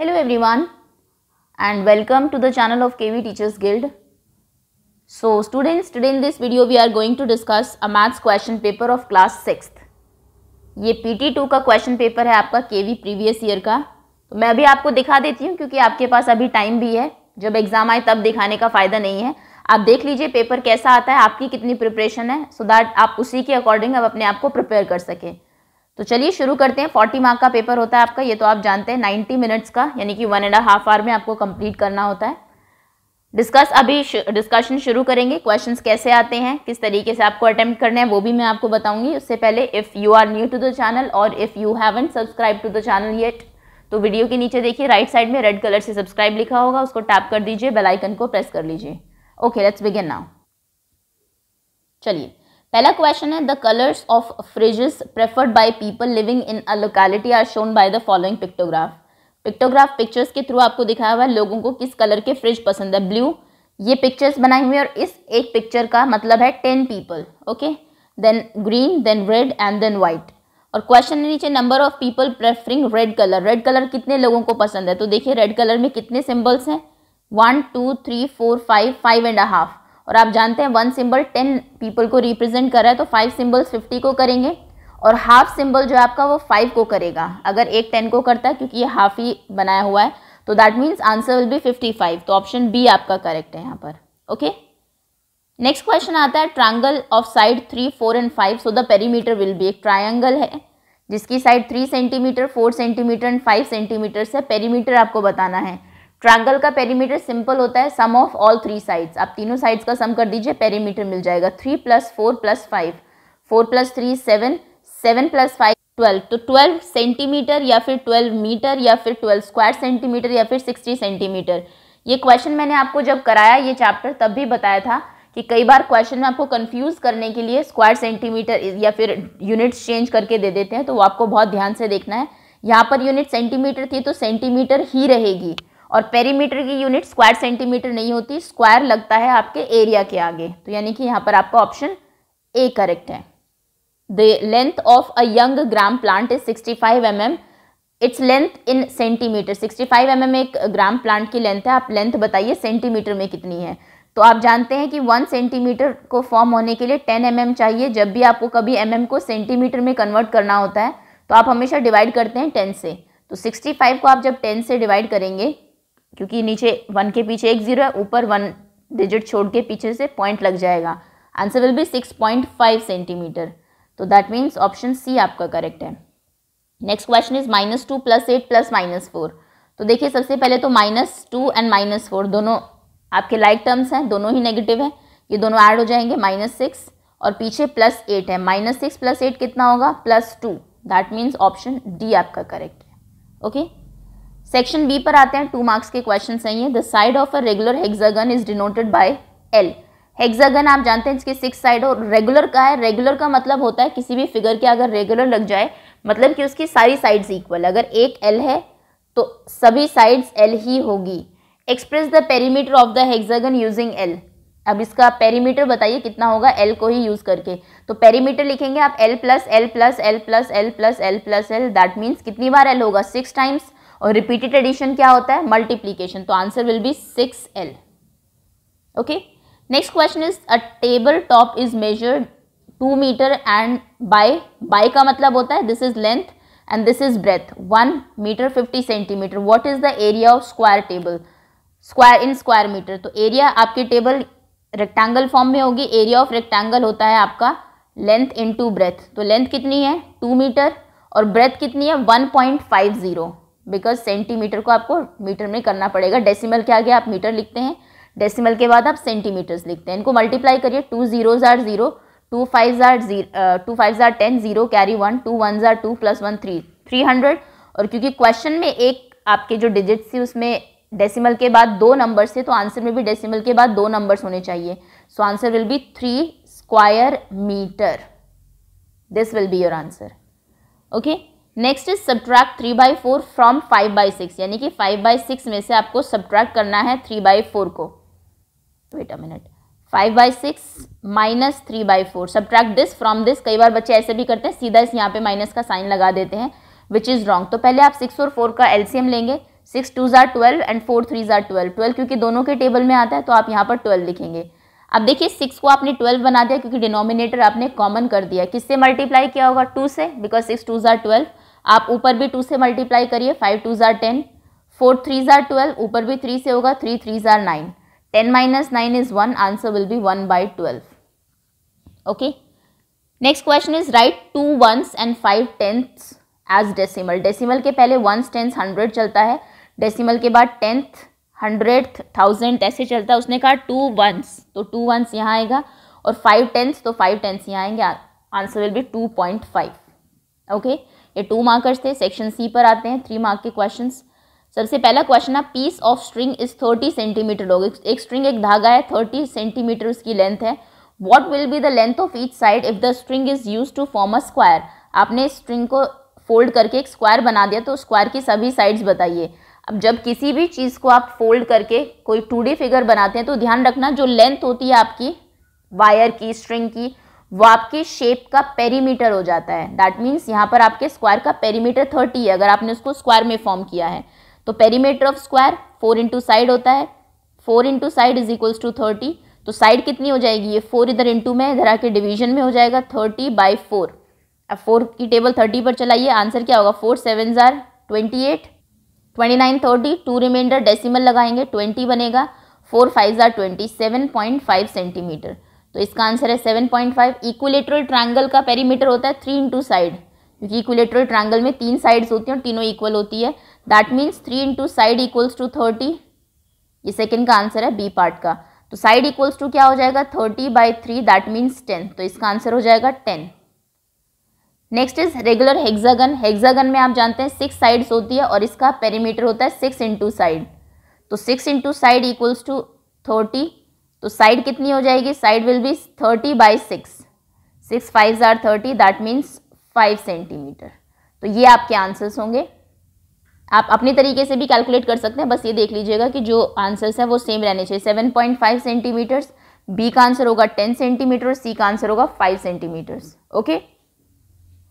Hello everyone and welcome to the channel of KV teachers guild so students today in this video we are going to discuss a maths question paper of class six ये P T two का question paper है आपका के we previous year का तो मैं अभी आपको दिखा देती हूँ क्योंकि आपके पास अभी टाइम भी है जब एग्ज़ाम आए तब दिखाने का फ़ायदा नहीं है आप देख लीजिए पेपर कैसा आता है आपकी कितनी प्रिपरेशन है सो so दैट आप उसी के अकॉर्डिंग अब अपने आप को प्रिपेयर कर सकें तो चलिए शुरू करते हैं फोर्टी मार्क का पेपर होता है आपका ये तो आप जानते हैं नाइन्टी मिनट्स का यानी कि वन एंड हाफ आवर में आपको कंप्लीट करना होता है डिस्कस अभी डिस्कशन शुरू करेंगे क्वेश्चंस कैसे आते हैं किस तरीके से आपको अटैम्प्ट करना है वो भी मैं आपको बताऊंगी उससे पहले if you are new to the channel और if you haven't subscribe to the channel yet तो वीडियो के नीचे देखिए राइट साइड में रेड कलर से सब्सक्राइब लिखा होगा उसको टैप कर दीजिए बेलाइकन को प्रेस कर लीजिए ओके लेट्स बिगिन नाउ चलिए पहला क्वेश्चन है the colours of fridges preferred by people living in a locality are shown by the following pictograph pictograph pictures के थ्रू आपको दिखाया हुआ है लोगों को किस कलर के फ्रिज पसंद है ब्लू ये पिक्चर्स बनाई हुई और इस एक पिक्चर का मतलब है ten people okay then green then red and then white और क्वेश्चन है नीचे number of people preferring red colour red colour कितने लोगों को पसंद है तो देखिए रेड कलर में कितने सिम्बल्स हैं one two three four five five and half और आप जानते हैं वन सिंबल टेन पीपल को रिप्रेजेंट कर रहा है तो फाइव सिंबल्स फिफ्टी को करेंगे और हाफ सिंबल जो है आपका वो फाइव को करेगा अगर एक टेन को करता है क्योंकि ये हाफ ही बनाया हुआ है तो that means answer will be fifty five तो ऑप्शन बी आपका करेक्ट है यहाँ पर ओके नेक्स्ट क्वेश्चन आता है triangle of side three four and five so the perimeter will be एक ट्राइंगल है जिसकी side three centimetre four centimetre and five centimetre से पेरीमीटर आपको बताना है ट्रायंगल का पेरीमीटर सिंपल होता है sum of all three sides आप तीनों साइड्स का सम कर दीजिए पेरीमीटर मिल जाएगा three plus four plus five four plus three seven seven plus five twelve तो ट्वेल्व सेंटीमीटर या फिर ट्वेल्व मीटर या फिर ट्वेल्व स्क्वायर सेंटीमीटर या फिर सिक्सटी सेंटीमीटर ये क्वेश्चन मैंने आपको जब कराया ये चैप्टर तब भी बताया था कि कई बार क्वेश्चन में आपको कंफ्यूज करने के लिए स्क्वायर सेंटीमीटर या फिर यूनिट्स चेंज करके दे देते हैं तो वो आपको बहुत ध्यान से देखना है यहाँ पर यूनिट सेंटीमीटर थी तो सेंटीमीटर ही रहेगी और पेरीमीटर की यूनिट स्क्वायर सेंटीमीटर नहीं होती स्क्वायर लगता है आपके एरिया के आगे तो यानी कि यहाँ पर आपका ऑप्शन ए करेक्ट है the length of a young gram plant is 65 five mm. It's length in centimetre 65 five mm एक ग्राम प्लांट की लेंथ है आप लेंथ बताइए सेंटीमीटर में कितनी है तो आप जानते हैं कि वन सेंटीमीटर को फॉर्म होने के लिए टेन एम mm चाहिए जब भी आपको कभी एम mm को सेंटीमीटर में कन्वर्ट करना होता है तो आप हमेशा डिवाइड करते हैं टेन से तो सिक्सटी फाइव को आप जब टेन से डिवाइड करेंगे क्योंकि नीचे वन के पीछे एक ज़ीरो है ऊपर वन डिजिट छोड़ के पीछे से पॉइंट लग जाएगा answer will be six point five centimetre तो दैट मीन्स ऑप्शन सी आपका करेक्ट है next question is minus two plus eight plus minus four तो देखिए सबसे पहले तो minus two and minus four दोनों आपके लाइक टर्म्स हैं दोनों ही नेगेटिव हैं ये दोनों ऐड हो जाएंगे माइनस सिक्स और पीछे प्लस एट है माइनस सिक्स प्लस एट कितना होगा plus two that means option D आपका करेक्ट है ओके okay? सेक्शन बी पर आते हैं टू मार्क्स के क्वेश्चन सही है the side of a regular hexagon is denoted by L hexagon आप जानते हैं इसके सिक्स साइड और रेगुलर का है रेगुलर का मतलब होता है किसी भी फिगर के अगर रेगुलर लग जाए मतलब कि उसकी सारी साइड्स इक्वल अगर एक एल है तो सभी साइड्स एल ही होगी express the perimeter of the hexagon using L अब इसका पेरीमीटर बताइए कितना होगा एल को ही यूज़ करके तो पेरीमीटर लिखेंगे आप L plus L plus L plus L plus L plus L that means कितनी बार एल होगा सिक्स टाइम्स और रिपीटेड एडिशन क्या होता है मल्टीप्लीकेशन तो answer will be six L okay next question is a table top is measured two metre and by by का मतलब होता है this is length and this is breadth one metre fifty centimetre what is the area of square table square in square metre तो area आपकी table rectangle form में होगी area of rectangle होता है आपका लेंथ इन टू ब्रेथ तो length कितनी है टू मीटर और ब्रेथ कितनी है one point five zero because centimetre को आपको मीटर में करना पड़ेगा डेसिमल के आगे आप मीटर लिखते हैं डेसिमल के बाद आप सेंटीमीटर्स लिखते हैं इनको मल्टीप्लाई करिए टू जीरो जार जीरो टू फाइव जार जीरो टू फाइव जार ten zero carry one two one जार two plus one three three hundred और क्योंकि क्वेश्चन में एक आपके जो डिजिट्स थी उसमें डेसिमल के बाद दो नंबर्स थे तो आंसर में भी डेसिमल के बाद दो नंबर्स होने चाहिए so answer will be three square metre this will be your answer okay next is subtract three by four from five by six यानी कि फाइव बाई सिक्स में से आपको सब्ट्रैक्ट करना है थ्री बाई फोर को wait a minute five by six minus three by four subtract this from this कई बार बच्चे ऐसे भी करते हैं सीधा इस यहाँ पे माइनस का साइन लगा देते हैं विच इज़ रॉन्ग तो पहले आप सिक्स और फोर का एलसीएम लेंगे सिक्स टू ज़ार ट्वेल्व एंड फोर थ्री ज़ार ट्वेल्व ट्वेल्व क्योंकि दोनों के टेबल में आता है तो आप यहाँ पर ट्वेल्व लिखेंगे अब देखिए सिक्स को आपने ट्वेल्व बना दिया क्योंकि डिनोमिनेटर आपने कॉमन कर दिया किससे मल्टीप्लाई किया होगा टू से बिकॉज सिक्स टू ज़ार ट्वेल्व आप ऊपर भी टू से मल्टीप्लाई करिए फाइव टू ज़ार टेन फोर थ्री ज़ार ट्वेल्व ऊपर भी थ्री से होगा थ्री थ्री ज़ार nine ten minus nine is one answer will be one by twelve okay next question is write two ones and five tenth as decimal decimal के पहले once tenth hundred चलता है decimal के बाद tenth hundred thousand ऐसे चलता है उसने कहा टू वंस तो टू वंस यहाँ आएगा और फाइव टेंथ तो फाइव टेंथ यहाँ आएंगे answer will be two point five okay ये टू मार्कर्स थे सेक्शन सी पर आते हैं थ्री मार्क के क्वेश्चन सबसे पहला क्वेश्चन है piece of string is thirty centimetre long एक स्ट्रिंग एक धागा है थर्टी सेंटीमीटर उसकी लेंथ है what will be the length of each side if the string is use to form a square आपने स्ट्रिंग को फोल्ड करके एक स्क्वायर बना दिया तो स्क्वायर की सभी साइड्स बताइए अब जब किसी भी चीज़ को आप फोल्ड करके कोई टू फिगर बनाते हैं तो ध्यान रखना जो लेंथ होती है आपकी वायर की स्ट्रिंग की वो आपके शेप का पेरीमीटर हो जाता है दैट मीन्स यहाँ पर आपके स्क्वायर का पेरीमीटर थर्टी है अगर आपने उसको स्क्वायर में फॉर्म किया है तो perimeter of square four into side होता है four into side is equals to thirty तो साइड कितनी हो जाएगी ये फोर इधर इंटू में इधर आके डिवीजन में हो जाएगा थर्टी बाई फोर अब फोर की टेबल थर्टी पर चलाइए आंसर क्या होगा फोर सेवन ज़ार twenty eight twenty nine thirty two reminder decimal लगाएंगे ट्वेंटी बनेगा फोर फाइव ज़ार twenty seven point five centimetre तो इसका आंसर है seven point five equilateral triangle का पेरीमीटर होता है थ्री इंटू साइड क्योंकि इक्विलेटरल ट्रायंगल में तीन साइड्स होती हैं और तीनों इक्वल होती है that means three into side equals to thirty ये सेकेंड का आंसर है बी पार्ट का तो साइड इक्वल्स टू क्या हो जाएगा thirty by three that means ten तो इसका आंसर हो जाएगा ten next is regular hexagon hexagon में आप जानते हैं सिक्स साइड्स होती है और इसका पेरीमीटर होता है सिक्स इंटू साइड तो six into side equals to thirty तो साइड कितनी हो जाएगी side will be thirty by six six five are thirty that means five centimetre तो ये आपके आंसर्स होंगे आप अपने तरीके से भी कैलकुलेट कर सकते हैं बस ये देख लीजिएगा कि जो आंसर्स हैं वो सेम रहने चाहिए seven point five centimetres B का आंसर होगा टेन सेंटीमीटर और सी का आंसर होगा five centimetres okay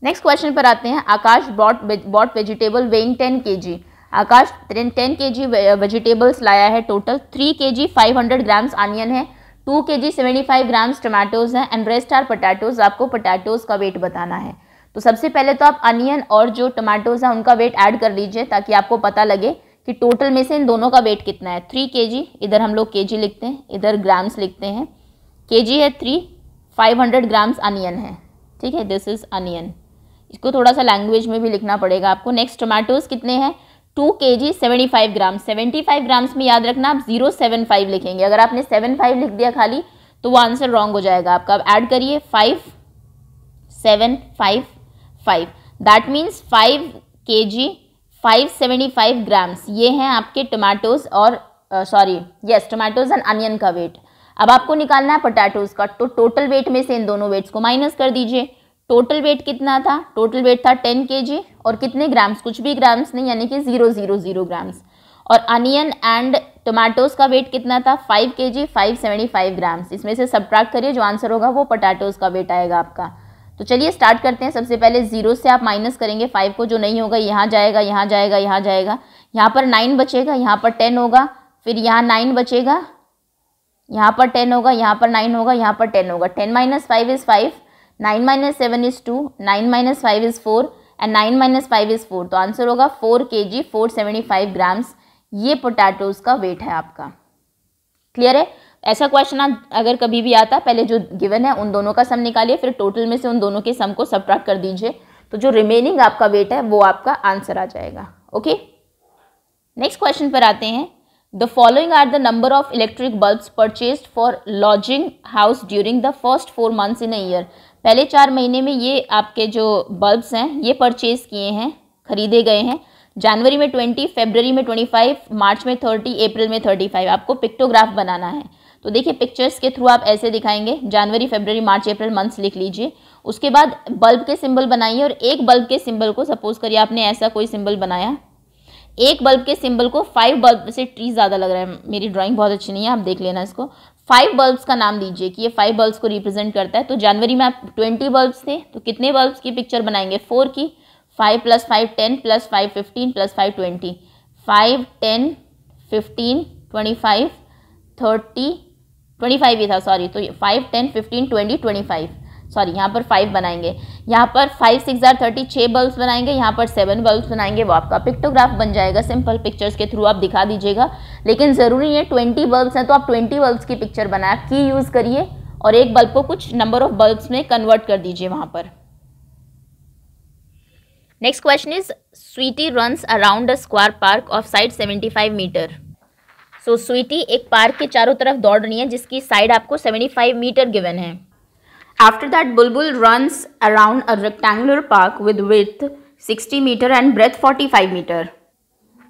next question पर आते हैं Akash bought bought vegetable weighing ten K G आकाश देन टेन के जी वेजिटेबल्स लाया है total three K G five hundred grams onion है two K G seventy five grams tomatoes हैं and rest are potatoes आपको potatoes का weight बताना है तो सबसे पहले तो आप अनियन और जो टमाटोज हैं उनका वेट ऐड कर लीजिए ताकि आपको पता लगे कि टोटल में से इन दोनों का वेट कितना है थ्री के जी इधर हम लोग के जी लिखते हैं इधर ग्राम्स लिखते हैं के जी है three five hundred grams onion है ठीक है दिस इज़ अनियन इसको थोड़ा सा लैंग्वेज में भी लिखना पड़ेगा आपको नेक्स्ट टमाटोज कितने हैं two K G seventy five gram seventy five grams में याद रखना आप जीरो सेवन फाइव लिखेंगे अगर आपने सेवन फाइव लिख दिया खाली तो वो आंसर रॉन्ग हो जाएगा आपका आप ऐड करिए five seven five five that means five K G five seventy five grams ये हैं आपके टमाटोज और sorry yes tomatoes and onion का वेट अब आपको निकालना है पोटैटोज का तो टोटल वेट में से इन दोनों वेट्स को माइनस कर दीजिए टोटल वेट कितना था टोटल वेट था टेन के और कितने ग्राम्स कुछ भी ग्राम्स नहीं यानी कि ज़ीरो ज़ीरो ज़ीरो ग्राम्स और अनियन एंड टोमेटोज का वेट कितना था five K G five seventy five grams इसमें से सब्ट्रैक्ट करिए जो आंसर होगा वो पोटैटोज़ का वेट आएगा आपका तो चलिए स्टार्ट करते हैं सबसे पहले ज़ीरो से आप माइनस करेंगे फाइव को जो नहीं होगा यहाँ जाएगा यहाँ जाएगा यहाँ जाएगा यहाँ पर नाइन बचेगा यहाँ पर टेन होगा फिर यहाँ नाइन बचेगा यहाँ पर टेन होगा यहाँ पर नाइन होगा यहाँ पर टेन होगा ten minus five is five nine minus seven is two nine minus five is four and nine minus five is four तो आंसर होगा four K G four seventy five grams ये potatoes का weight है आपका clear है ऐसा question अगर कभी भी आता पहले जो गिवन है उन दोनों का सम निकालिए फिर टोटल में से उन दोनों के सम को सब्ट्रैक्ट कर दीजिए तो जो रिमेनिंग आपका वेट है वो आपका आंसर आ जाएगा ओके नेक्स्ट क्वेश्चन पर आते हैं the following are the number of electric bulbs purchase for lodging house during the first four months in a year पहले चार महीने में ये आपके जो बल्ब्स हैं ये परचेज़ किए हैं खरीदे गए हैं जनवरी में ट्वेंटी फेबररी में ट्वेंटी फाइव मार्च में थर्टी अप्रैल में थर्टी फाइव आपको पिक्टोग्राफ बनाना है तो देखिए पिक्चर्स के थ्रू आप ऐसे दिखाएंगे जनवरी फेबररी मार्च अप्रैल मंथ्स लिख लीजिए उसके बाद बल्ब के सिंबल बनाइए और एक बल्ब के सिंबल को सपोज करिए आपने ऐसा कोई सिंबल बनाया एक बल्ब के सिंबल को फाइव बल्ब से ट्री ज़्यादा लग रहा है मेरी ड्राइंग बहुत अच्छी नहीं है आप देख लेना इसको फाइव बल्ब्स का नाम दीजिए कि ये फाइव बल्ब्स को रिप्रेजेंट करता है तो जनवरी में आप ट्वेंटी बल्ब्स थे तो कितने बल्ब्स की पिक्चर बनाएंगे फोर की five plus five ten plus five fifteen plus five twenty five ten fifteen twenty five thirty twenty five ही था सॉरी तो five ten fifteen twenty twenty five sorry यहाँ पर फाइव बनाएंगे यहाँ पर फाइव सिक्स आर थर्टी छः bulb बनाएंगे यहाँ पर सेवन बल्ब बनाएंगे वो आपका पिक्टोग्राफ बन जाएगा सिंपल पिक्चर्स के थ्रू आप दिखा दीजिएगा लेकिन ज़रूरी है ट्वेंटी बल्ब्स हैं तो आप ट्वेंटी बल्ब्स की पिक्चर बनाए की यूज़ करिए और एक बल्ब को कुछ नंबर ऑफ बल्ब्स में कन्वर्ट कर दीजिए वहाँ पर next question is Sweety runs around a square park of side seventy five metre so Sweety एक पार्क के चारों तरफ दौड़ रही है जिसकी साइड आपको सेवेंटी फाइव मीटर गिवन है After that, Bulbul runs around a rectangular park with width 60 metre and breadth 45 metre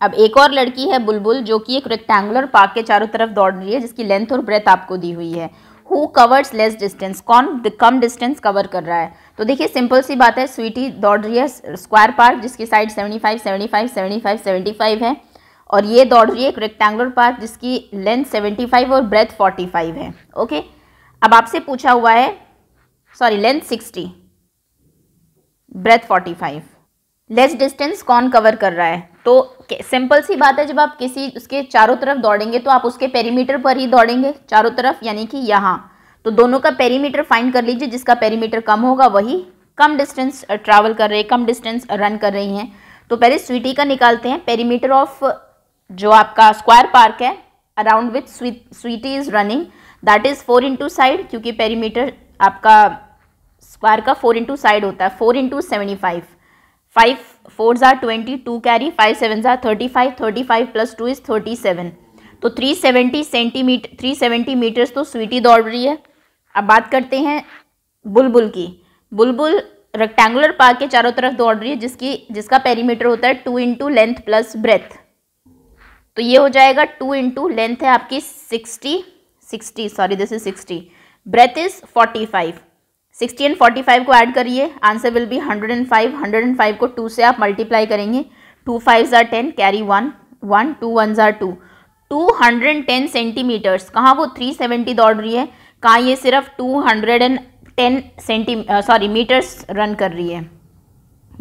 अब एक और लड़की है बुलबुल जो कि एक रेक्टेंगुलर पार्क के चारों तरफ दौड़ रही है जिसकी लेंथ और ब्रेथ आपको दी हुई है हु कवर्स लेस डिस्टेंस कौन कम डिस्टेंस कवर कर रहा है तो देखिए सिंपल सी बात है स्वीटी दौड़ रही है स्क्वायर पार्क जिसकी साइड 75 75 75 75 है और ये दौड़ रही है एक रेक्टेंगुलर पार्क जिसकी लेंथ सेवेंटी और ब्रेथ फोर्टी है ओके अब आपसे पूछा हुआ है sorry length 60 breadth 45 less distance कौन कवर कर रहा है तो सिंपल सी बात है जब आप किसी उसके चारों तरफ दौड़ेंगे तो आप उसके पेरीमीटर पर ही दौड़ेंगे चारों तरफ यानी कि यहाँ तो दोनों का पेरीमीटर फाइंड कर लीजिए जिसका पेरीमीटर कम होगा वही कम डिस्टेंस ट्रैवल कर रहे हैं कम डिस्टेंस रन कर रही हैं तो पहले स्वीटी का निकालते हैं पेरीमीटर ऑफ जो आपका स्क्वायर पार्क है around with Sweety is running that is four into side क्योंकि पेरीमीटर आपका स्क्वायर का फोर इंटू साइड होता है four into seventy five five four are twenty two carry five seven are thirty five thirty five plus two is thirty seven तो three seventy centimetre three seventy metres तो Sweety दौड़ रही है अब बात करते हैं बुलबुल की बुलबुल रेक्टेंगुलर पार्क के चारों तरफ दौड़ रही है जिसकी जिसका पेरीमीटर होता है two into length plus breadth तो ये हो जाएगा टू इंटू लेंथ है आपकी sixty sixty sorry this is sixty breadth is 45 sixty and five को ऐड करिए answer will be and five को टू से आप मल्टीप्लाई करेंगे two five are ten carry one one two one are two two hundred and ten centimetres कहाँ वो three seventy दौड़ रही है कहाँ ये सिर्फ two hundred and ten centi sorry metres run कर रही है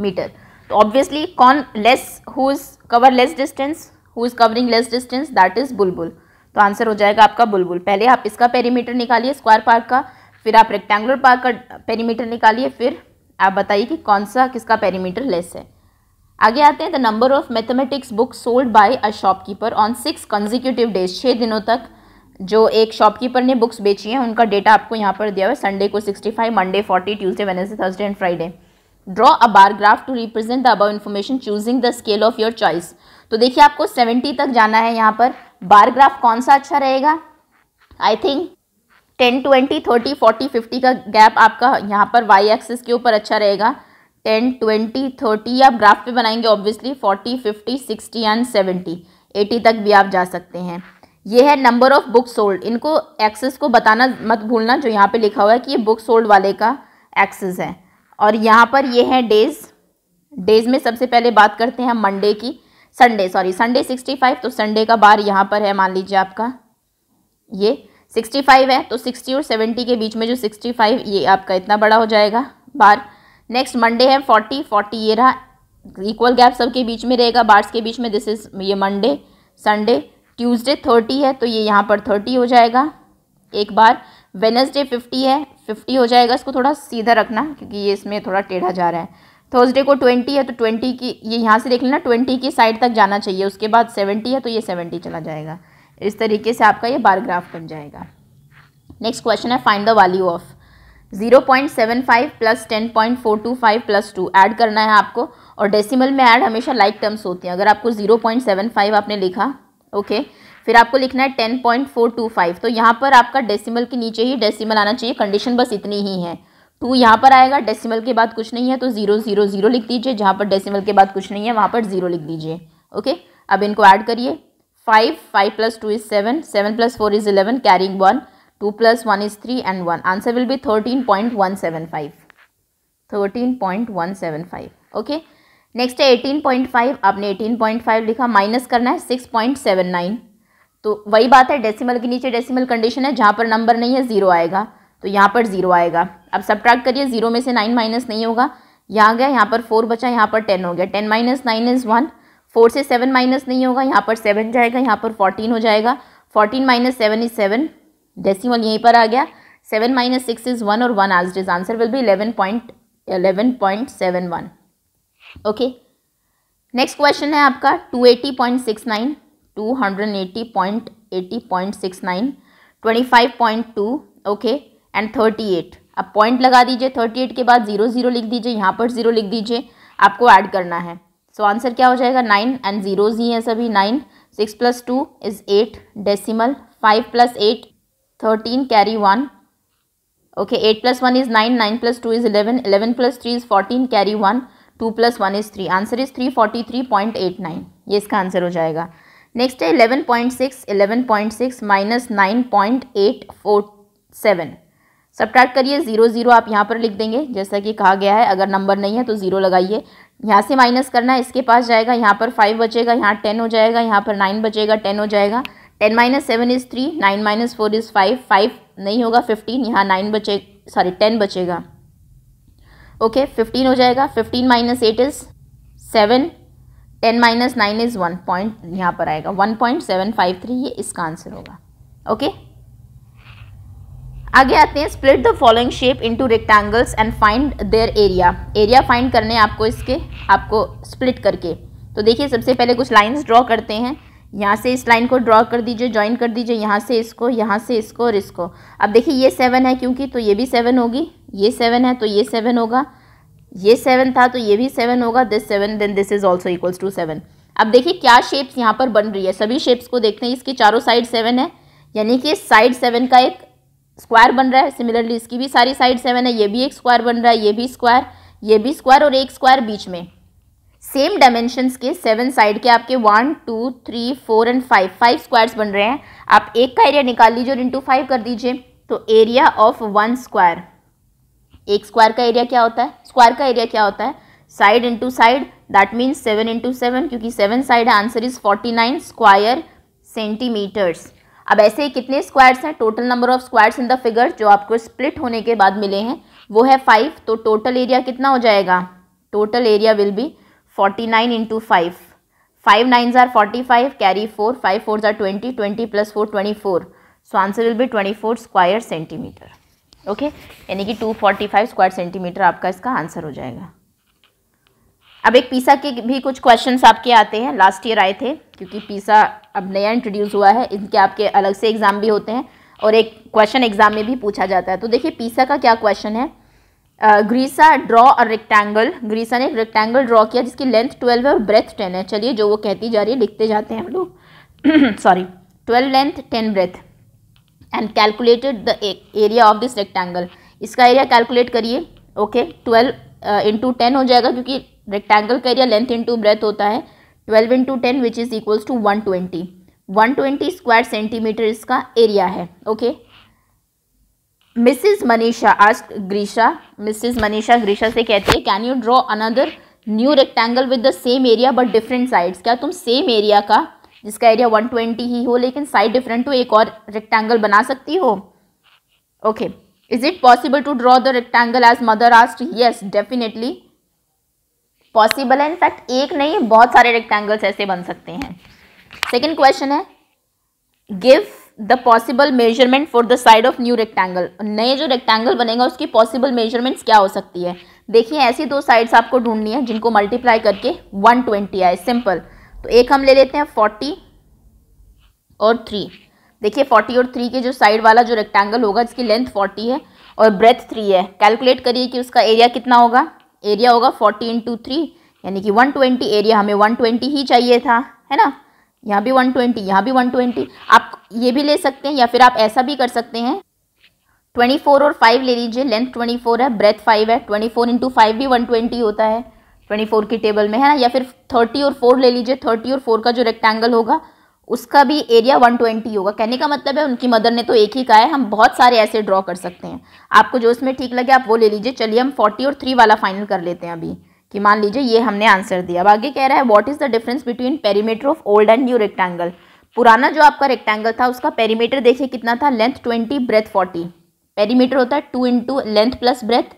मीटर तो ऑब्वियसली कौन less who is cover less distance who is covering less distance that is Bulbul तो आंसर हो जाएगा आपका बुलबुल पहले आप इसका पेरीमीटर निकालिए स्क्वायर पार्क का फिर आप रेक्टेंगुलर पार्क का पेरीमीटर निकालिए फिर आप बताइए कि कौन सा किसका पेरीमीटर लेस है आगे आते हैं the number of mathematics book sold by a shopkeeper on six consecutive days छः दिनों तक जो एक शॉपकीपर ने बुक्स बेची हैं उनका डेटा आपको यहाँ पर दिया हुआ है संडे को 65, Monday 40, Tuesday Wednesday Thursday and Friday draw a bar graph to represent the above information choosing the scale of your choice तो देखिए आपको 70 तक जाना है यहाँ पर बार ग्राफ कौन सा अच्छा रहेगा I think ten twenty thirty forty fifty का गैप आपका यहाँ पर वाई एक्सिस के ऊपर अच्छा रहेगा टेन ट्वेंटी थर्टी आप ग्राफ पे बनाएंगे obviously forty fifty sixty and seventy eighty तक भी आप जा सकते हैं ये है नंबर ऑफ़ बुक सोल्ड इनको एक्सेस को बताना मत भूलना जो यहाँ पे लिखा हुआ है कि ये बुक सोल्ड वाले का एक्सेस है और यहाँ पर ये है डेज़ डेज़ में सबसे पहले बात करते हैं मंडे की Sunday sorry Sunday sixty five तो संडे का बार यहाँ पर है मान लीजिए आपका ये सिक्सटी फाइव है तो सिक्सटी और सेवेंटी के बीच में जो सिक्सटी फाइव ये आपका इतना बड़ा हो जाएगा बार नेक्स्ट मंडे है फोर्टी फोर्टी ये रहा इक्वल गैप सबके बीच में रहेगा बार्स के बीच में दिस इज ये मंडे संडे ट्यूसडे थर्टी है तो ये यहाँ पर थर्टी हो जाएगा एक बार वेनसडे फिफ्टी है फिफ्टी हो जाएगा इसको थोड़ा सीधा रखना क्योंकि ये इसमें थोड़ा टेढ़ा जा रहा है थर्सडे को ट्वेंटी है तो ट्वेंटी की ये यहाँ से देख लेना ट्वेंटी की साइड तक जाना चाहिए उसके बाद सेवेंटी है तो ये सेवेंटी चला जाएगा इस तरीके से आपका ये बार ग्राफ बन जाएगा नेक्स्ट क्वेश्चन है find the value of zero point seven five plus ten point four two five plus two add करना है आपको और डेसिमल में ऐड हमेशा लाइक like टर्म्स होती हैं अगर आपको जीरो पॉइंट सेवन फाइव आपने लिखा ओके फिर आपको लिखना है ten point four two five तो यहाँ पर आपका डेसिमल के नीचे ही डेसिमल आना चाहिए कंडीशन बस इतनी ही है टू तो यहाँ पर आएगा डेसिमल के बाद कुछ नहीं है तो ज़ीरो ज़ीरो ज़ीरो लिख दीजिए जहाँ पर डेसिमल के बाद कुछ नहीं है वहाँ पर ज़ीरो लिख दीजिए ओके अब इनको ऐड करिए five five plus two is seven seven plus four is eleven carrying one two plus one is three and one answer will be thirteen point one seven five thirteen point one seven five okay next है eighteen point five आपने eighteen point five लिखा minus करना है six point seven nine तो वही बात है decimal के नीचे डेसिमल कंडीशन है जहाँ पर नंबर नहीं है ज़ीरो आएगा तो यहाँ पर जीरो आएगा अब सब करिए जीरो में से नाइन माइनस नहीं होगा यहाँ गया यहाँ पर फोर बचा यहाँ पर टेन हो गया ten minus nine is one four से सेवन माइनस नहीं होगा यहाँ पर सेवन जाएगा यहाँ पर फोर्टीन हो जाएगा fourteen minus seven is seven decimal यहीं पर आ गया seven minus six is one और वन आज is answer will be eleven point eleven point seven one okay next question है आपका two eighty point six nine two hundred eighty point eighty point six nine twenty five point two okay and thirty eight अब point लगा दीजिए thirty eight के बाद zero zero लिख दीजिए यहाँ पर जीरो लिख दीजिए आपको ऐड करना है सो so, आंसर क्या हो जाएगा नाइन एंड जीरोज ही हैं सभी nine six plus two is eight decimal five plus eight thirteen carry one okay eight plus one is nine nine plus two is eleven eleven plus three is fourteen carry one two plus one is three answer is three forty three point eight nine ये इसका answer हो जाएगा next है eleven point six eleven point six minus nine point eight four seven subtract करिए zero zero आप यहाँ पर लिख देंगे जैसा कि कहा गया है अगर नंबर नहीं है तो ज़ीरो लगाइए यहाँ से माइनस करना है इसके पास जाएगा यहाँ पर फाइव बचेगा यहाँ टेन हो जाएगा यहाँ पर नाइन बचेगा टेन हो जाएगा ten minus seven is three nine minus four is five five नहीं होगा फिफ्टीन यहाँ नाइन बचे सॉरी टेन बचेगा ओके फिफ्टीन हो जाएगा fifteen minus eight is seven ten minus nine is one point यहाँ पर आएगा one point seven five three ये इसका आंसर होगा ओके okay? आगे आते हैं split the following shape into rectangles and find their area area find करने आपको इसके आपको स्प्लिट करके तो देखिए सबसे पहले कुछ लाइंस ड्रॉ करते हैं यहाँ से इस लाइन को ड्रॉ कर दीजिए ज्वाइन कर दीजिए यहाँ से इसको यहाँ से इसको और इसको अब देखिए ये सेवन है क्योंकि तो ये भी सेवन होगी ये सेवन है तो ये सेवन होगा ये सेवन था तो ये भी सेवन होगा this seven then this is also equals to seven अब देखिए क्या शेप्स यहाँ पर बन रही है सभी शेप्स को देखते हैं इसके चारों साइड सेवन है यानी कि साइड सेवन का एक स्क्वायर बन रहा है सिमिलरली इसकी भी सारी साइड सेवन है ये भी एक स्क्वायर बन रहा है ये भी स्क्वायर ये भी स्क्वायर और एक स्क्वायर बीच में सेम डायमेंशन के सेवन साइड के आपके one two three four and five five squares बन रहे हैं आप एक का एरिया निकाल लीजिए और इंटू फाइव कर दीजिए तो एरिया ऑफ वन स्क्वायर एक स्क्वायर का एरिया क्या होता है स्क्वायर का एरिया क्या होता है side into side that means seven into seven क्योंकि seven side answer is forty nine square centimetres अब ऐसे ही कितने स्क्वायर्स हैं total number of squares in the figure जो आपको स्प्लिट होने के बाद मिले हैं वो है फाइव तो टोटल एरिया कितना हो जाएगा total area will be forty nine into five five nine are forty five carry four five four are twenty twenty plus four twenty four so answer will be twenty four square centimetre okay यानी कि two forty five square centimetre आपका इसका answer हो जाएगा अब एक पीसा के भी कुछ क्वेश्चंस आपके आते हैं लास्ट ईयर आए थे क्योंकि पीसा अब नया इंट्रोड्यूस हुआ है इनके आपके अलग से एग्ज़ाम भी होते हैं और एक क्वेश्चन एग्ज़ाम में भी पूछा जाता है तो देखिए पीसा का क्या क्वेश्चन है ग्रीसा ड्रॉ और रेक्टेंगल ग्रीसा ने एक रेक्टेंगल ड्रॉ किया जिसकी लेंथ ट्वेल्व है और ब्रेथ टेन है चलिए जो वो कहती जा रही है लिखते जाते हैं हम लोग sorry twelve length ten breadth and calculated the area of this rectangle इसका एरिया कैलकुलेट करिए ओके ट्वेल्व इंटू टेन हो जाएगा क्योंकि रेक्टेंगल का एरिया लेंथ इनटू ब्रेथ होता है twelve into ten which is equals to one twenty one twenty square centimetre इसका area है ओके मिसिज मनीषा आज ग्रीशा मिसिज मनीषा ग्रीशा से कहते हैं can you draw another new rectangle with the same area but different sides क्या तुम सेम एरिया का जिसका एरिया 120 ही हो लेकिन साइड डिफरेंट हो एक और रेक्टेंगल बना सकती हो okay is it possible to draw the rectangle as mother asked yes definitely possible है इनफैक्ट एक नहीं बहुत सारे रेक्टेंगल्स ऐसे बन सकते हैं सेकेंड क्वेश्चन है give the possible measurement for the side of new rectangle नए जो रेक्टेंगल बनेगा उसकी पॉसिबल मेजरमेंट्स क्या हो सकती है देखिए ऐसी दो साइड्स आपको ढूंढनी है जिनको मल्टीप्लाई करके 120 आए सिंपल तो एक हम ले लेते हैं 40 और 3 देखिए 40 और 3 के जो साइड वाला जो रेक्टेंगल होगा जिसकी लेंथ 40 है और ब्रेथ 3 है कैलकुलेट करिए कि उसका एरिया कितना होगा एरिया होगा फोर्टी इंटू थ्री यानी कि वन ट्वेंटी एरिया हमें वन ट्वेंटी ही चाहिए था है ना यहाँ भी वन ट्वेंटी यहाँ भी वन ट्वेंटी आप ये भी ले सकते हैं या फिर आप ऐसा भी कर सकते हैं ट्वेंटी फोर और फाइव ले लीजिए लेंथ ट्वेंटी फोर है ब्रेथ फाइव है ट्वेंटी फोर इंटू फाइव भी वन ट्वेंटी होता है ट्वेंटी फोर के टेबल में है ना या फिर थर्टी और फोर ले लीजिए थर्टी और फोर का जो रेक्टेंगल होगा उसका भी एरिया 120 होगा कहने का मतलब है उनकी मदर ने तो एक ही कहा है हम बहुत सारे ऐसे ड्रॉ कर सकते हैं आपको जो इसमें ठीक लगे आप वो ले लीजिए चलिए हम 40 और 3 वाला फाइनल कर लेते हैं अभी कि मान लीजिए ये हमने आंसर दिया अब आगे कह रहा है what is the difference between perimeter of old and new rectangle पुराना जो आपका रेक्टेंगल था उसका पेरीमीटर देखिए कितना था length twenty breadth forty perimeter होता है two into length plus breadth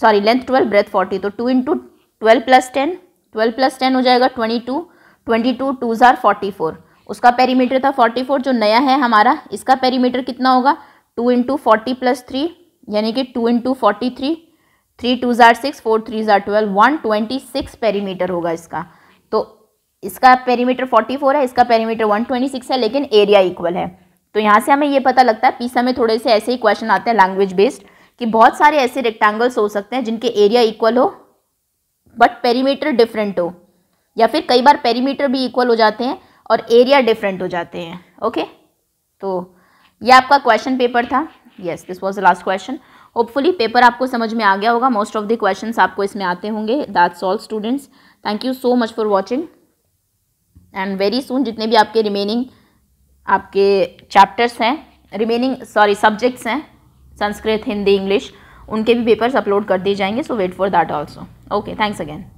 sorry length twelve breadth forty तो two into twelve plus ten twelve plus ten हो जाएगा twenty two twenty two two ज़ार फोर्टी फोर उसका पेरीमीटर था forty four जो नया है हमारा इसका पेरीमीटर कितना होगा two into forty plus three यानी कि two into forty three three two ज़ार सिक्स फोर थ्री ज़ार twelve one twenty six perimeter होगा इसका तो इसका पेरीमीटर फोर्टी फोर है इसका पेरीमीटर वन ट्वेंटी सिक्स है लेकिन एरिया इक्वल है तो यहाँ से हमें ये पता लगता है पीसा में थोड़े से ऐसे ही क्वेश्चन आते हैं लैंग्वेज बेस्ड कि बहुत सारे ऐसे रेक्टेंगल्स हो सकते हैं जिनके एरिया इक्वल हो बट पेरीमीटर डिफरेंट हो या फिर कई बार पेरीमीटर भी इक्वल हो जाते हैं और एरिया डिफरेंट हो जाते हैं ओके तो ये आपका क्वेश्चन पेपर था yes this was the last question hopefully paper आपको समझ में आ गया होगा मोस्ट ऑफ द क्वेश्चन आपको इसमें आते होंगे that's all students thank you so much for watching and very soon जितने भी आपके रिमेनिंग आपके चैप्टर्स हैं रिमेनिंग सॉरी सब्जेक्ट्स हैं संस्कृत हिंदी इंग्लिश उनके भी पेपर्स अपलोड कर दिए जाएंगे so wait for that also okay thanks again